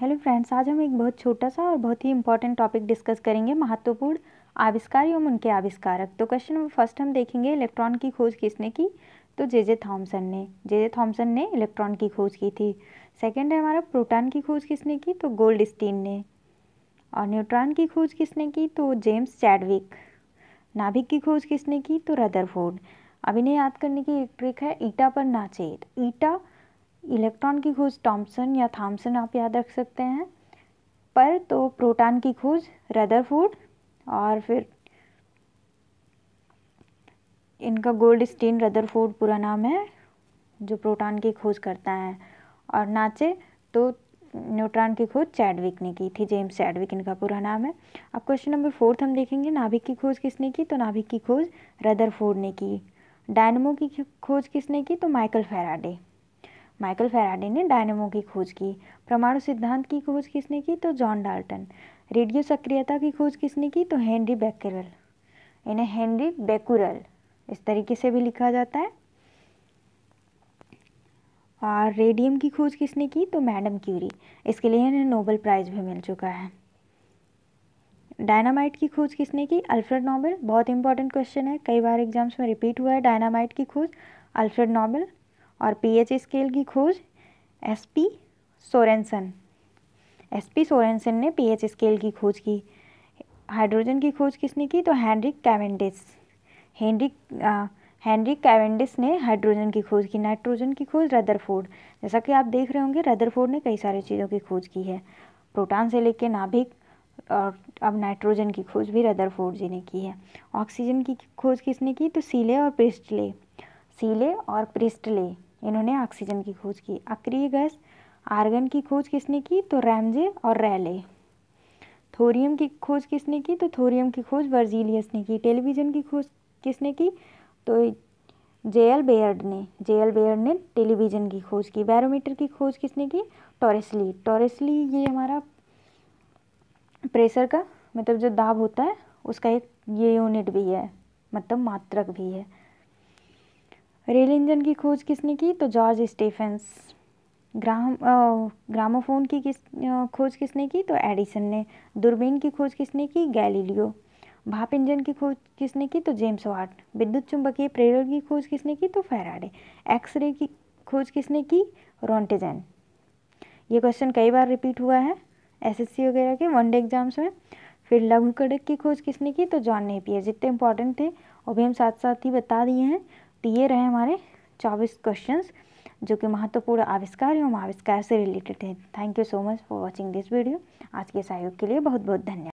hello friends आज हम एक बहुत छोटा सा और बहुत ही इंपॉर्टेंट टॉपिक डिस्कस करेंगे महत्वपूर्ण आविष्कार एवं उनके आविष्कारक तो क्वेश्चन नंबर फर्स्ट हम देखेंगे इलेक्ट्रॉन की खोज किसने की तो जे जे थॉम्सन ने जे जे थॉम्सन ने इलेक्ट्रॉन की खोज की थी सेकेंड है हमारा प्रोटॉन की खोज किसने की तो गोल्ड स्टीन ने और न्यूट्रॉन की खोज किसने की तो जेम्स चैडविक नाभिक की खोज किसने की तो रदरफोर्ड अब इन्हें याद करने की एक ट्रिक है ईटा पर नाचे तो ईटा इलेक्ट्रॉन की खोज टॉम्सन या थाम्सन आप याद रख सकते हैं पर तो प्रोटॉन की खोज रदरफोर्ड और फिर इनका गोल्ड स्टीन रदरफोर्ड पूरा नाम है जो प्रोटॉन की खोज करता है और नाचे तो न्यूट्रॉन की खोज चैडविक ने की थी जेम्स चैडविक इनका पूरा नाम है अब क्वेश्चन नंबर फोर्थ हम देखेंगे नाभिक की खोज किसने की तो नाभिक की खोज रदरफोर्ड ने की डायनमो की खोज किसने की तो माइकल फेराडे माइकल फेराडे ने डायनेमो की खोज की परमाणु सिद्धांत की खोज किसने की तो जॉन डाल्टन रेडियो सक्रियता की खोज किसने की तो हेनरी बैकरल इन्हें हेनरी बेकुरल इस तरीके से भी लिखा जाता है और रेडियम की खोज किसने की तो मैडम क्यूरी इसके लिए इन्हें नोबल प्राइज़ भी मिल चुका है डायनामाइट की खोज किसने की अल्फ्रेड नोबेल बहुत इंपॉर्टेंट क्वेश्चन है कई बार एग्जाम्स में रिपीट हुआ है डायनामाइट की खोज अल्फ्रेड नोबेल और पीएच स्केल की खोज एसपी सोरेंसन एसपी सोरेनसन ने पीएच स्केल की खोज की हाइड्रोजन की खोज किसने की तो Henry Cavendish Henry Henry Cavendish ने हाइड्रोजन की खोज की नाइट्रोजन की खोज रदरफोर्ड जैसा कि आप देख रहे होंगे रदरफोर्ड ने कई सारी चीज़ों की खोज की है प्रोटॉन से लेके नाभिक और अब नाइट्रोजन की खोज भी रदरफोर्ड जी ने की है ऑक्सीजन की खोज किसने की तो सीले और प्रिस्टले सीले और प्रिस्टले इन्होंने ऑक्सीजन की खोज की अक्रिय गैस आर्गन की खोज किसने की तो रैमजे और रैले थोरियम की खोज किसने की तो थोरियम की खोज वर्जीलियस ने की टेलीविज़न की खोज किसने की तो जे एल बेयर्ड ने जे एल बेयर्ड ने टेलीविज़न की खोज की बैरोमीटर की खोज किसने की टॉरेसली टॉरेसली ये हमारा प्रेशर का मतलब जो दाब होता है उसका एक ये यूनिट भी है मतलब मात्रक भी है रेल इंजन की खोज किसने की तो जॉर्ज स्टीफेंस ग्राम ग्रामोफोन की किस खोज किसने की तो एडिसन ने दूरबीन की खोज किसने की गैलीलियो भाप इंजन की खोज किसने की तो जेम्स वाट विद्युत चुंबकीय प्रेरक की खोज किसने की तो फेराडे एक्सरे की खोज किसने की रोंटेजन ये क्वेश्चन कई बार रिपीट हुआ है एसएससी वगैरह के वनडे एग्जाम्स में फिर लघु कड़क की खोज किसने की तो जॉन नेपियर जितने इंपॉर्टेंट थे और भी हम साथ साथ ही बता दिए हैं तो ये रहे हमारे चौबीस क्वेश्चंस जो कि महत्वपूर्ण आविष्कार एवं आविष्कार से रिलेटेड है thank you so much for watching this video आज के सहयोग के लिए बहुत बहुत धन्यवाद